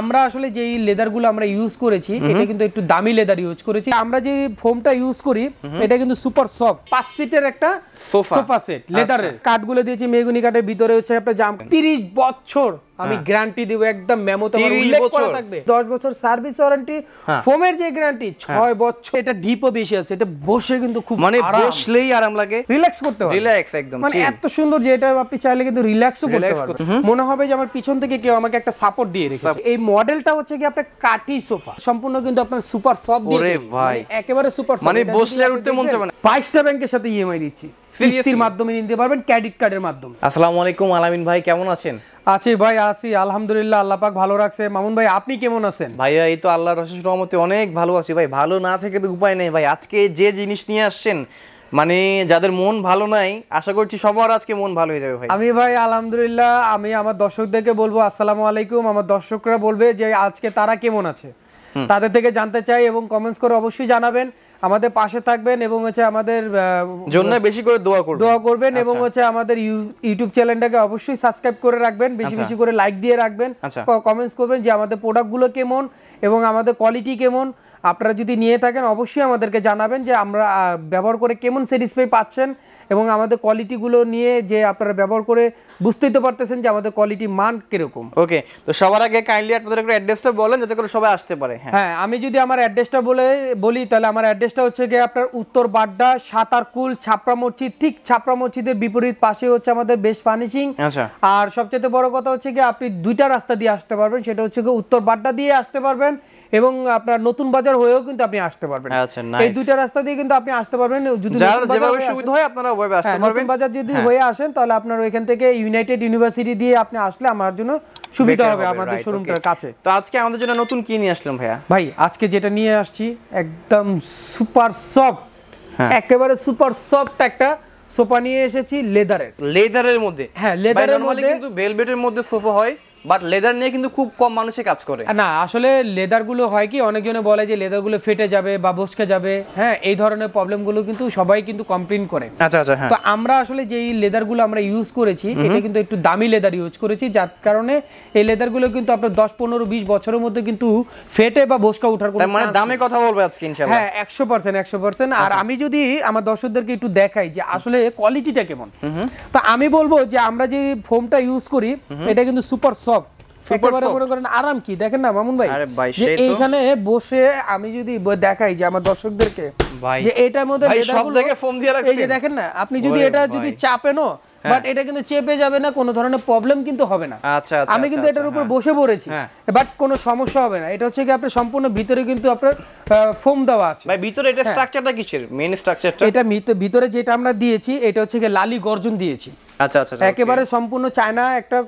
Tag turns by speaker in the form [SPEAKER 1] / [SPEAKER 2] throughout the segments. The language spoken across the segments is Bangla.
[SPEAKER 1] আমরা আসলে যেই লেদারগুলো আমরা ইউজ করেছি এটা কিন্তু একটু দামি লেদার ইউজ করেছি আমরা যে ফোমটা ইউজ করি এটা কিন্তু সুপার সফট পাঁচ সিটের একটা সোফা সেট লেদারের আচ্ছা। কাঠগুলো দিয়েছি মেগুনি কাঠের ভিতরে হচ্ছে একটা জাম তিরিশ বছর আমি হ্যাঁ। গ্যারান্টি দিব একদম মেমোতে আমার উল্লেখ করা থাকবে 10 বছর সার্ভিস ওয়ারেন্টি হ্যাঁ। ফোমের যে গ্যারান্টি 6 হ্যাঁ। বছর এটা ডিপও বেশি আছে এটা বসে কিন্তু খুব মানে বসলেই আরাম লাগে রিল্যাক্স করতে পারো রিল্যাক্স একদম মানে এত সুন্দর যে এটা আপনি চাইলে কিন্তু রিল্যাক্সও করতে পারো মনে হবে যে আমার পিছন থেকে কেউ আমাকে একটা সাপোর্ট দিয়ে রেখেছে এই মডেলটা হচ্ছে কি আপনার কাটি সোফা সম্পূর্ণ কিন্তু আপনার সুপার সফট দিয়ে ওরে মানে ভাই একেবারে সুপার সফট মানে বসলে আর উঠতে মন চাবে না 22টা ব্যাংকের সাথে ইএমআই দিচ্ছি কিস্তির মাধ্যমে নিতে পারবেন ক্রেডিট কার্ডের মাধ্যমে
[SPEAKER 2] আসসালামু আলাইকুম আলামিন ভাই কেমন আছেন
[SPEAKER 1] আছি ভাই আছি আলহামদুলিল্লাহ আল্লাহ পাক ভালো রাখছে
[SPEAKER 2] মামুন ভাই আপনি কেমন আছেন ভাইয়া এই তো আল্লাহর রসুল রহমতে অনেক ভালো আছি ভাই ভালো না থেকে তো উপায় নেই ভাই আজকে যে জিনিস নিয়ে আসছেন মানে যাদের মন ভালো নাই আশা করছি সবার আজকে মন ভালো হয়ে যাবে ভাই
[SPEAKER 1] আমি ভাই আলহামদুলিল্লাহ আমি আমার দর্শকদেরকে বলবো আসসালামু আলাইকুম আমার দর্শকরা বলবে যে আজকে তারা কেমন আছে তাদের থেকে জানতে চাই এবং কমেন্টস করে অবশ্যই জানাবেন আমাদের পাশে থাকবেন এবং হচ্ছে আমাদের জন্য বেশি করে
[SPEAKER 2] দোয়া করবেন দোয়া করবেন আচ্ছা। এবং হচ্ছে
[SPEAKER 1] আমাদের ইউটিউব চ্যানেলটাকে অবশ্যই সাবস্ক্রাইব করে রাখবেন বেশি আচ্ছা। বেশি করে লাইক দিয়ে রাখবেন আচ্ছা। কমেন্টস করবেন যে আমাদের প্রোডাক্টগুলো কেমন এবং আমাদের কোয়ালিটি কেমন আপনারা যদি নিয়ে থাকেন অবশ্যই আমাদেরকে জানাবেন যে আমরা ব্যবহার করে কেমন স্যাটিসফাই পাচ্ছেন এবং আমাদের কোয়ালিটিগুলো নিয়ে যে আপনারা ব্যবহার করে বুঝতেই তো পারতেছেন যে আমাদের কোয়ালিটি মান
[SPEAKER 2] কিরকম ওকে তো সবার আগে কাইন্ডলি আপনাদের একটু অ্যাড্রেসটা বলেন যাতে করে সবাই আসতে পারে হ্যাঁ, হ্যাঁ
[SPEAKER 1] আমি যদি আমার অ্যাড্রেসটা বলে বলি তাহলে আমার অ্যাড্রেসটা হচ্ছে গিয়ে আপনার উত্তর বাড্ডা সাঁতারকুল ছাপড়া মসজিদ ঠিক ছাপড়া মসজিদের বিপরীত পাশে হচ্ছে আমাদের বেশ ফার্নিশিং আচ্ছা। আর সবচেয়ে বড় কথা হচ্ছে কি আপনি দুইটা রাস্তা দিয়ে আসতে পারবেন সেটা হচ্ছে উত্তর বাড্ডা দিয়ে আসতে পারবেন এবং আপনার নতুন বাজার হয়েও কিন্তু আপনি আসতে পারবেন
[SPEAKER 2] হ্যাঁ, আচ্ছা, এই দুইটা
[SPEAKER 1] রাস্তা দিয়ে কিন্তু আপনি আসতে পারবেন যদি যেভাবে সুবিধা হয় আপনারা ওভাবে আসতে পারবেন হ্যাঁ, নতুন বাজার যদি হ্যাঁ। হয়ে আসেন তাহলে আপনার ওইখান থেকে ইউনাইটেড ইউনিভার্সিটি দিয়ে আপনি আসলে আমার জন্য সুবিধা হবে আমাদের শোরুমটার কাছে তো আজকে আমাদের জন্য নতুন কি নিয়ে আসলাম ভাইয়া ভাই আজকে যেটা নিয়ে আসছি একদম সুপার সফট একেবারে সুপার সফট একটা সোফা নিয়ে এসেছি লেদারের লেদারের
[SPEAKER 2] মধ্যে হ্যাঁ লেদারের মধ্যে কিন্তু ভেলভেটের মধ্যে সোফা হয় বাট লেদার নিয়ে কিন্তু খুব কম মানুষই কাজ করে
[SPEAKER 1] না আসলে লেদারগুলো হয় কি অনেকজনে বলে যে লেদারগুলো ফেটে যাবে বা বসকে যাবে হ্যাঁ এই ধরনের প্রবলেমগুলো কিন্তু সবাই কিন্তু কমপ্লেন করে আচ্ছা আচ্ছা হ্যাঁ। তো আমরা আসলে যেই লেদারগুলো আমরা ইউজ করেছি এটা কিন্তু একটু দামি লেদার ইউজ করেছি যার কারণে এই লেদারগুলো কিন্তু আপনার দশ পনেরো বিশ বছরের মধ্যে কিন্তু ফেটে বা বসকা উঠার কোনো মানে দামে কথা বলবে আজকে ইনশাআল্লাহ হ্যাঁ একশো পার্সেন্ট একশো পার্সেন্ট আর আচ্ছা। আমি যদি আমার দর্শকদেরকে একটু দেখাই যে আসলে কোয়ালিটিটা কেমন তো আমি বলবো যে আমরা যে ফোমটা ইউজ করি এটা কিন্তু সুপার সফট আরাম কি দেখেন না মামুন ভাই এইখানে বসে আমি যদি দেখাই যে আমার দর্শকদেরকে এটার মধ্যে দেখেন না আপনি যদি এটা যদি চাপেন হ্যাঁ। এটা কিন্তু চেপে যাবে না ধরনের প্রবলেম কিন্তু হবে না
[SPEAKER 2] আচ্ছা, আচ্ছা, আমি কিন্তু আচ্ছা, এটার
[SPEAKER 1] উপর হ্যাঁ। বসে পড়েছি বাট হ্যাঁ। কোনো সমস্যা হবে না এটা হচ্ছে কি আপনার সম্পূর্ণ ভিতরে কিন্তু আপনার ফোম দেওয়া আছে ভিতরে কিসের এটা ভিতরে যেটা আমরা দিয়েছি এটা হচ্ছে কি লালি গর্জন দিয়েছি আচ্ছা, আচ্ছা, আচ্ছা, একেবারে সম্পূর্ণ চায়না একটা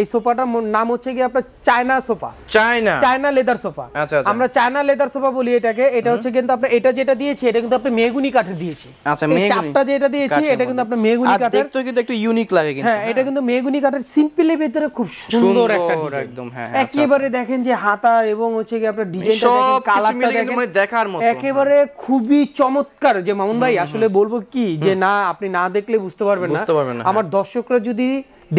[SPEAKER 1] এই সোফাটার নাম হচ্ছে কি আপনার China sofa China China leather sofa আমরা চায়না লেদার সোফা বলি এটাকে এটা হচ্ছে কিন্তু এটা যেটা এটা কিন্তু কাঠের চাপটা যেটা এটা কিন্তু কাঠের কিন্তু একটু ইউনিক লাগে কিন্তু হ্যাঁ এটা হ্যাঁ। কিন্তু কাঠের সিম্পলের ভিতরে খুব সুন্দর একটা
[SPEAKER 2] একদম হ্যাঁ, হ্যাঁ একেবারে
[SPEAKER 1] দেখেন যে হাতা এবং হচ্ছে কি আপনার ডিজাইনটা দেখেন কালারটা দেখেন মানে দেখার মতো একেবারে হ্যাঁ। খুবই চমৎকার যে মামুন ভাই আসলে বলবো কি যে না আপনি না দেখলে বুঝতে পারবেন না বুঝতে পারবেন না আমার দর্শকরা যদি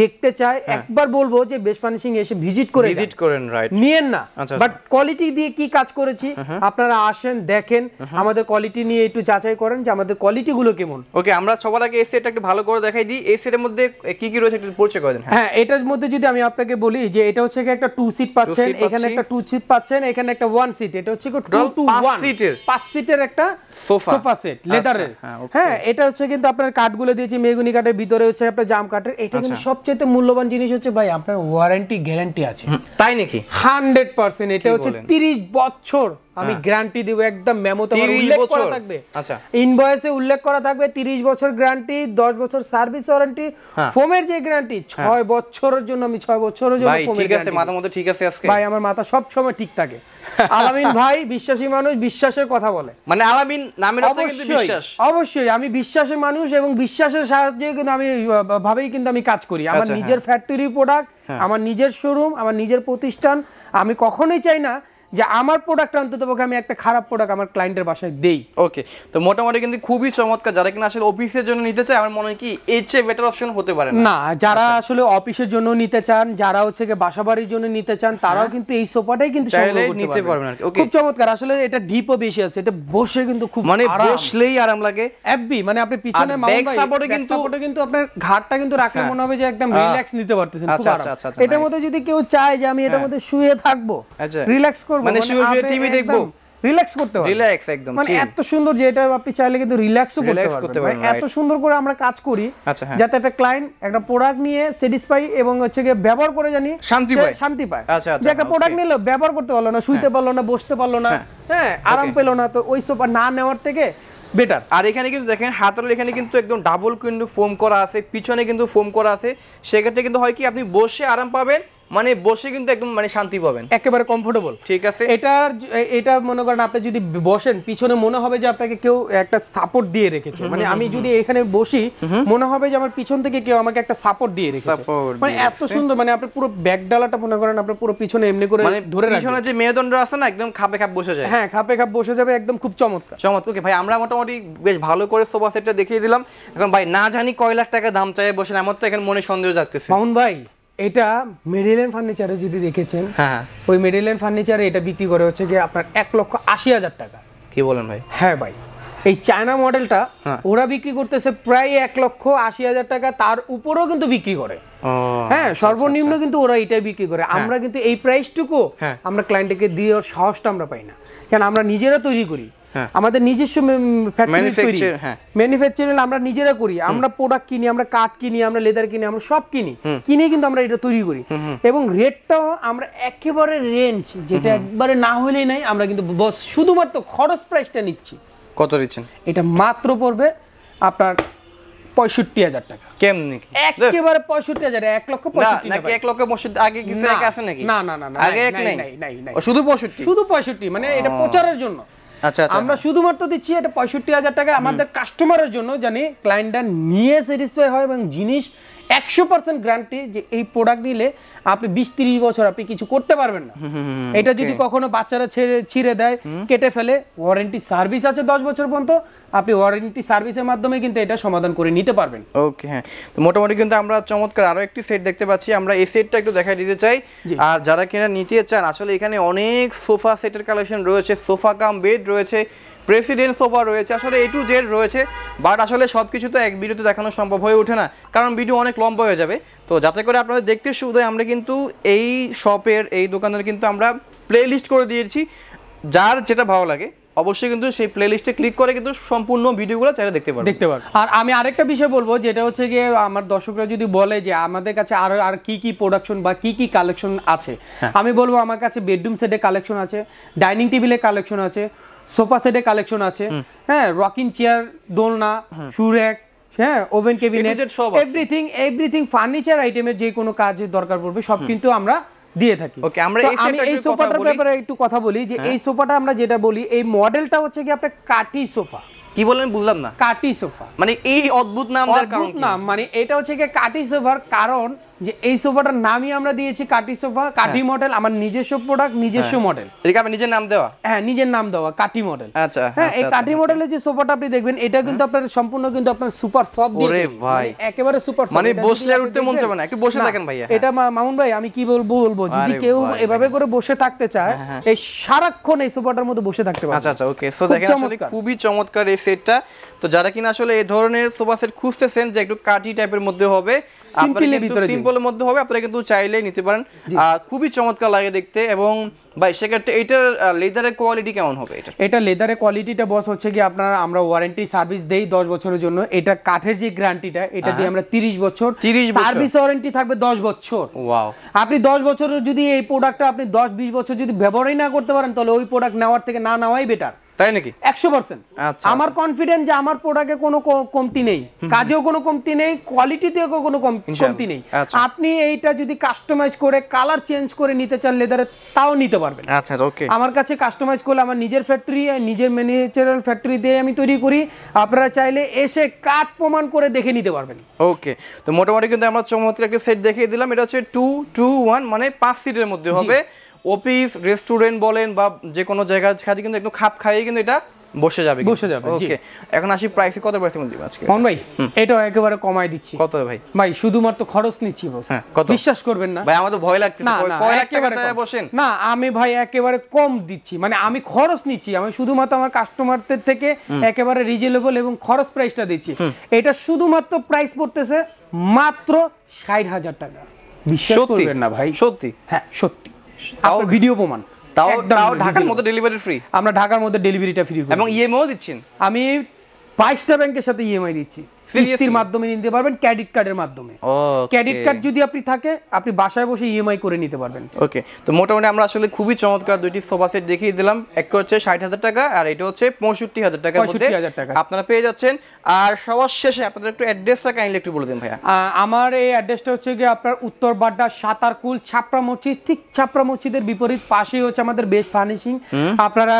[SPEAKER 1] দেখতে চায় হ্যাঁ। একবার বলবো যে বেস্ট ফার্নিশিং এসে ভিজিট করে ভিজিট করেন রাইট নিয়েন না বাট আচ্ছা, কোয়ালিটি আচ্ছা। দিয়ে কি কাজ করেছি আপনারা আসেন দেখেন আমাদের কোয়ালিটি নিয়ে একটু যাচাই করেন যে আমাদের কোয়ালিটি গুলো কেমন ওকে আমরা সবার
[SPEAKER 2] আগে এই সেটটা একটু ভালো করে দেখাই দিই এই সেটের মধ্যে কি কি রয়েছে একটু পরিচয় করে দেন হ্যাঁ।, হ্যাঁ
[SPEAKER 1] এটার মধ্যে যদি আমি আপনাকে বলি যে এটা হচ্ছে একটা টু সিট পাচ্ছেন এখানে একটা টু সিট পাচ্ছেন এখানে একটা ওয়ান সিট এটা হচ্ছে টু টু ওয়ান সিটের পাঁচ সিটের একটা সোফা সোফা সেট লেদারের হ্যাঁ এটা হচ্ছে কিন্তু আপনার গুলো দিয়েছি মেগুনি কাঠের ভিতরে হচ্ছে আপনার জাম কাঠের এটা কিন্তু আচ্ছা। সব সবচেয়ে মূল্যবান জিনিস হচ্ছে ভাই আপনার ওয়ারেন্টি গ্যারান্টি আছে তাই নাকি হান্ড্রেড পার্সেন্ট এটা হচ্ছে তিরিশ বছর আমি গ্যারান্টি দিব একদম মেমোতে আচ্ছা। উল্লেখ করা থাকবে আচ্ছা ইনভয়েসে উল্লেখ করা থাকবে 30 বছর গ্যারান্টি 10 বছর সার্ভিস ওয়ারেন্টি ফোমের যে গ্যারান্টি 6 বছরের জন্য আমি 6 বছরের জন্য ফোমের ঠিক আছে মাথা মতো ঠিক আছে আজকে ভাই আমার মাথা সব সময় ঠিক থাকে আলামিন ভাই বিশ্বাসী মানুষ বিশ্বাসের কথা বলে মানে আলামিন নামের অবশ্যই অবশ্যই আমি বিশ্বাসের মানুষ এবং বিশ্বাসের সাহায্যে কিন্তু আমি ভাবেই কিন্তু আমি কাজ করি আমার আচ্ছা, নিজের ফ্যাক্টরি হ্যাঁ। প্রোডাক্ট আমার নিজের শোরুম আমার নিজের প্রতিষ্ঠান আমি কখনোই চাই না যে আমার প্রোডাক্ট অন্তত আমি একটা খারাপ প্রোডাক্ট আমার ক্লায়েন্টের বাসায় দেই
[SPEAKER 2] ওকে তো মোটামুটি কিন্তু খুবই চমৎকার যারা কিনা আসলে অফিসের জন্য নিতে চায় আমার মনে হয় কি এর চেয়ে বেটার অপশন হতে পারে না যারা
[SPEAKER 1] আচ্ছা। আসলে অফিসের জন্য নিতে চান যারা হচ্ছে কি বাসাবাড়ির জন্য নিতে চান হ্যাঁ। তারাও কিন্তু এই সোফাটাই কিন্তু সংগ্রহ নিতে পারবেন আর কি খুব চমৎকার আসলে এটা ডিপও বেশি আছে এটা বসে কিন্তু খুব মানে বসলেই আরাম লাগে এফবি মানে আপনি পিছনে মাউন্ট সাপোর্টে কিন্তু সাপোর্টে কিন্তু আপনার ঘাটটা কিন্তু রাখলে হ্যাঁ। মনে হবে যে একদম রিল্যাক্স নিতে পারতেছেন খুব আচ্ছা, আরাম আচ্ছা, এটার মধ্যে যদি কেউ চায় যে আমি এটার হ্যাঁ। মধ্যে শুয়ে থাকবো রিল্যাক্স করব মানে, মানে শুয়ে শুয়ে টিভি দেখবো রিল্যাক্স করতে পারবেন রিল্যাক্স একদম মানে এত সুন্দর যে এটা আপনি চাইলে কিন্তু রিল্যাক্সও করতে পারবেন এত সুন্দর করে আমরা কাজ করি আচ্ছা, হ্যাঁ। যাতে একটা ক্লায়েন্ট একটা প্রোডাক্ট নিয়ে স্যাটিসফাই এবং হচ্ছে যে ব্যবহার করে জানি শান্তি পায় শান্তি পায় আচ্ছা আচ্ছা যে একটা প্রোডাক্ট হ্যাঁ, নিলো ব্যবহার করতে পারলো না শুইতে হ্যাঁ। পারলো না বসতে পারলো না হ্যাঁ আরাম পেলো না তো ওই সোফা না নেওয়ার থেকে বেটার আর এখানে কিন্তু দেখেন হাতলের এখানে কিন্তু একদম ডাবল কিন্তু ফোম করা আছে পিছনে কিন্তু ফোম করা আছে সেক্ষেত্রে কিন্তু হয় কি আপনি বসে আরাম পাবেন মানে বসে কিন্তু একদম মানে শান্তি পাবেন একেবারে কমফোর্টেবল ঠিক আছে এটা এটা মনে করেন আপনি যদি বসেন পিছনে মনে হবে যে আপনাকে কেউ একটা সাপোর্ট দিয়ে রেখেছে মানে আমি যদি এখানে বসি মনে হবে যে আমার পিছন থেকে কেউ আমাকে একটা সাপোর্ট দিয়ে রেখেছে মানে এত সুন্দর মানে আপনি পুরো ব্যাক ডালাটা মনে করেন আপনি পুরো পিছনে এমনি করে মানে ধরে পিছনে যে
[SPEAKER 2] মেয়েদন্ড আছে না একদম খাপে খাপ বসে যায় হ্যাঁ খাপে খাপ বসে যাবে একদম খুব চমৎকার চমৎকার ওকে ভাই আমরা মোটামুটি বেশ ভালো করে সোফা সেটটা দেখিয়ে দিলাম এখন ভাই না জানি কয় লাখ টাকা দাম চাই বসেন আমার তো এখানে
[SPEAKER 1] মনে সন্দেহ জাগতেছে মাউন ভাই এটা মেডিলেন ফার্নিচারে যদি দেখেছেন হ্যাঁ, হ্যাঁ। ওই মেডিলেন ফার্নিচারে এটা বিক্রি করে হচ্ছে গিয়ে আপনার এক লক্ষ আশি হাজার টাকা কি বলেন ভাই হ্যাঁ ভাই এই চায়না মডেলটা হ্যাঁ। ওরা বিক্রি করতেছে প্রায় এক লক্ষ আশি হাজার টাকা তার উপরেও কিন্তু বিক্রি করে হ্যাঁ আচ্ছা, সর্বনিম্ন আচ্ছা, আচ্ছা। কিন্তু ওরা এটাই বিক্রি করে হ্যাঁ। আমরা কিন্তু এই প্রাইসটুকু আমরা ক্লায়েন্টকে দিয়ে সাহসটা আমরা পাই না কেন আমরা নিজেরা তৈরি করি হ্যাঁ। আমাদের নিজস্ব ম্যানুফ্যাকচারিং আমরা নিজেরা করি আমরা প্রোডাক্ট কিনি আমরা কাঠ কিনি আমরা লেদার কিনি আমরা সব কিনি কিনে কিন্তু আমরা এটা তৈরি করি এবং রেটটাও আমরা একেবারে রেঞ্জ যেটা একবারে না হলেই নাই আমরা কিন্তু বস শুধুমাত্র খরচ প্রাইসটা নিচ্ছি কত দিচ্ছেন এটা মাত্র পড়বে আপনার পঁয়ষট্টি হাজার টাকা কেমনি একেবারে পঁয়ষট্টি হাজার এক লক্ষ পঁয়ষট্টি এক লক্ষ পঁয়ষট্টি আগে কিছু আছে নাকি না না না আগে এক নাই শুধু পঁয়ষট্টি শুধু পঁয়ষট্টি মানে এটা প্রচারের জন্য আচ্ছা, আচ্ছা। আমরা শুধুমাত্র দিচ্ছি এটা পঁয়ষট্টি হাজার টাকা আমাদের কাস্টমারের জন্য জানি ক্লায়েন্টটা নিয়ে স্যাটিসফাই হয় এবং জিনিস একশো পার্সেন্ট গ্যারান্টি যে এই প্রোডাক্ট নিলে আপনি বিশ তিরিশ বছর আপনি কিছু করতে পারবেন না এটা যদি কখনো বাচ্চারা ছেড়ে ছিঁড়ে দেয় কেটে ফেলে ওয়ারেন্টি সার্ভিস আছে দশ বছর পর্যন্ত আপনি ওয়ারেন্টি সার্ভিসের মাধ্যমে কিন্তু এটা সমাধান করে নিতে পারবেন ওকে হ্যাঁ তো মোটামুটি কিন্তু আমরা
[SPEAKER 2] চমৎকার আরও একটি সেট দেখতে পাচ্ছি আমরা এই সেটটা একটু দেখাই দিতে চাই আর যারা কিনা নিতে চান আসলে এখানে অনেক সোফা সেটের কালেকশন রয়েছে সোফা কাম বেড রয়েছে প্রেসিডেন্ট সোফা রয়েছে আসলে এ টু জেড রয়েছে বাট আসলে সব কিছু তো এক ভিডিওতে দেখানো সম্ভব হয়ে ওঠে না কারণ ভিডিও অনেক লম্বা হয়ে যাবে তো যাতে করে আপনাদের দেখতে সুবিধায় আমরা কিন্তু এই শপের এই দোকানের কিন্তু আমরা প্লেলিস্ট করে দিয়েছি যার যেটা ভালো লাগে অবশ্যই কিন্তু সেই প্লেলিস্টে ক্লিক করে কিন্তু
[SPEAKER 1] সম্পূর্ণ ভিডিওগুলো চাইলে দেখতে পারবে দেখতে পারবে আর আমি আরেকটা বিষয় বলবো যেটা হচ্ছে গিয়ে আমার দর্শকরা যদি বলে যে আমাদের কাছে আর আর কি কি প্রোডাকশন বা কি কি কালেকশন আছে হ্যাঁ। আমি বলবো আমার কাছে বেডরুম সেটে কালেকশন আছে ডাইনিং টেবিলে কালেকশন আছে সোফা সেটে কালেকশন আছে হ্যাঁ রকিং চেয়ার দোলনা সুরেক হ্যাঁ oven cabinet everything everything furniture আইটেমের যে কোনো কাজের দরকার পড়বে সব কিন্তু আমরা দিয়ে থাকি ওকে আমরা আমি এই সোফাটার ব্যাপারে একটু কথা বলি যে হ্যাঁ। এই সোফাটা আমরা যেটা বলি এই মডেলটা হচ্ছে কি আপনার কাটি সোফা কি বলেন বুঝলাম না কাটি সোফা মানে এই অদ্ভুত নাম অদ্ভুত নাম মানে এটা হচ্ছে কি কাটি সোফার কারণ যে এই সোফাটার নামই আমরা দিয়েছি কাটি সোফা কাটি মডেল হ্যাঁ। আমার নিজস্ব প্রোডাক্ট নিজস্ব মডেল
[SPEAKER 2] এটাকে আমি নিজের নাম দেওয়া হ্যাঁ নিজের নাম দেওয়া কাটি মডেল আচ্ছা
[SPEAKER 1] হ্যাঁ এই আচ্ছা, আচ্ছা, কাটি মডেলের আচ্ছা। যে সোফাটা আপনি দেখবেন এটা কিন্তু হ্যাঁ। আপনার সম্পূর্ণ কিন্তু আপনার সুপার সফট দিয়ে ওরে ভাই মানে একেবারে সুপার সফট মানে বসলে আর উঠতে মন চাবে না একটু বসে থাকেন ভাইয়া হ্যাঁ। এটা মামুন ভাই আমি কি বলবো বলবো যদি কেউ এভাবে করে বসে থাকতে চায় এই সারাক্ষণ এই সোফাটার মধ্যে বসে থাকতে পারে আচ্ছা আচ্ছা ওকে সো দেখেন
[SPEAKER 2] খুবই চমৎকার এই সেটটা তো যারা কিনা আসলে এই ধরনের সোফা সেট খুঁজতেছেন যে একটু কাঠি টাইপের মধ্যে হবে সিম্পলের ভিতরে সিম্পলের মধ্যে হবে আপনারা কিন্তু চাইলেই নিতে পারেন খুবই চমৎকার লাগে দেখতে এবং ভাই সেক্ষেত্রে এটার লেদারের কোয়ালিটি কেমন হবে এটা
[SPEAKER 1] এটা লেদারের কোয়ালিটিটা বস হচ্ছে কি আপনারা আমরা ওয়ারেন্টি সার্ভিস দেই দশ বছরের জন্য এটা কাঠের যে গ্যারান্টিটা এটা দিয়ে আমরা তিরিশ বছর তিরিশ সার্ভিস ওয়ারেন্টি থাকবে দশ বছর ওয়াও আপনি দশ বছরের যদি এই প্রোডাক্টটা আপনি দশ বিশ বছর যদি ব্যবহারই না করতে পারেন তাহলে ওই প্রোডাক্ট নেওয়ার থেকে না নেওয়াই বেটার তাই নাকি একশো পার্সেন্ট আচ্ছা, আমার কনফিডেন্ট আচ্ছা। যে আমার প্রোডাক্টে কোনো কমতি নেই কাজেও কোনো কমতি নেই কোয়ালিটিতেও কোনো কমতি নেই আচ্ছা। আপনি এইটা যদি কাস্টমাইজ করে কালার চেঞ্জ করে নিতে চান লেদারে তাও নিতে পারবেন
[SPEAKER 2] আচ্ছা ওকে আমার
[SPEAKER 1] কাছে কাস্টমাইজ করলে আমার নিজের ফ্যাক্টরি নিজের ম্যানুফ্যাকচারাল ফ্যাক্টরি দিয়ে আমি তৈরি করি আপনারা চাইলে এসে কাঠ প্রমাণ করে দেখে নিতে পারবেন
[SPEAKER 2] ওকে তো মোটামুটি কিন্তু আমরা চমৎকার একটা সেট দেখিয়ে দিলাম এটা হচ্ছে টু টু ওয়ান মানে পাঁচ সিটের মধ্যে হবে অফিস রেস্টুরেন্ট বলেন বা যে কোনো জায়গা খাতে কিন্তু একটু খাপ খাইয়ে কিন্তু এটা বসে যাবে বসে যাবে ওকে
[SPEAKER 1] এখন আসি প্রাইসে কত পার্সেন্ট দিব আজকে মন ভাই এটাও একেবারে কমাই দিচ্ছি কত ভাই ভাই শুধুমাত্র খরচ নিচ্ছি বস হ্যাঁ, কত বিশ্বাস করবেন না ভাই আমার তো ভয় লাগতেছে কয় একেবারে বসেন না আমি ভাই একেবারে কম দিচ্ছি মানে আমি খরচ নিচ্ছি আমি শুধুমাত্র আমার কাস্টমারদের থেকে একেবারে রিজনেবল এবং খরচ প্রাইসটা দিচ্ছি এটা শুধুমাত্র প্রাইস পড়তেছে মাত্র ষাট হাজার টাকা বিশ্বাস করবেন না ভাই সত্যি হ্যাঁ সত্যি আপনার ভিডিও প্রমাণ তাও তাও ঢাকার মধ্যে ডেলিভারি ফ্রি আমরা ঢাকার মধ্যে ডেলিভারিটা ফ্রি এবং ইএমও দিচ্ছেন আমি বাইশটা ব্যাংকের সাথে ইএমআই দিচ্ছি কিস্তির মাধ্যমে নিতে পারবেন ক্রেডিট কার্ডের মাধ্যমে ক্রেডিট কার্ড যদি আপনি থাকে আপনি বাসায় বসে ইএমআই করে নিতে পারবেন
[SPEAKER 2] ওকে তো মোটামুটি আমরা আসলে খুবই চমৎকার দুইটি সোফা সেট দেখিয়ে দিলাম একটা হচ্ছে ষাট হাজার টাকা আর এটা হচ্ছে পঁয়ষট্টি হাজার টাকা পঁয়ষট্টি হাজার টাকা
[SPEAKER 1] আপনারা পেয়ে যাচ্ছেন আর সবার শেষে আপনাদের একটু অ্যাড্রেসটা কাইন্ডলি একটু বলে দিন ভাইয়া আমার এই অ্যাড্রেসটা হচ্ছে গিয়ে আপনার উত্তর বাড্ডা সাতারকুল ছাপড়া মসজিদ ঠিক ছাপড়া মসজিদের বিপরীত পাশেই হচ্ছে আমাদের বেস্ট ফার্নিশিং আপনারা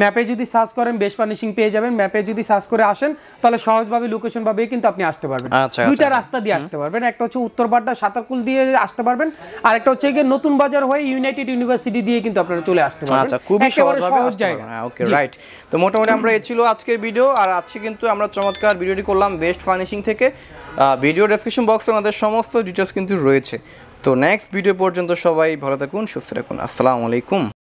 [SPEAKER 1] ম্যাপে যদি সার্চ করেন বেস্ট ফার্নিশিং পেয়ে যাবেন ম্যাপে যদি সার্চ করে আসেন তাহলে সহজভাবে লোকেশন পাবে কিন্তু আপনি আসতে পারবেন আচ্ছা, আচ্ছা। দুইটা রাস্তা দিয়ে আসতে পারবেন একটা হচ্ছে উত্তরবাড্ডা সাতাকুল দিয়ে আসতে পারবেন আর একটা হচ্ছে নতুন বাজার হয়ে ইউনাইটেড ইউনিভার্সিটি দিয়ে কিন্তু আপনারা চলে আসতে পারবেন আচ্ছা, খুবই সহজ জায়গা ওকে হ্যাঁ, রাইট তো মোটামুটি আমরা এ ছিল আজকের ভিডিও আর
[SPEAKER 2] আজকে কিন্তু আমরা চমৎকার ভিডিওটি করলাম বেস্ট ফার্নিশিং থেকে ভিডিও ডেসক্রিপশন বক্সে আমাদের সমস্ত ডিটেলস কিন্তু রয়েছে তো নেক্সট ভিডিও পর্যন্ত সবাই ভালো থাকুন সুস্থ থাকুন আসসালামু আলাইকুম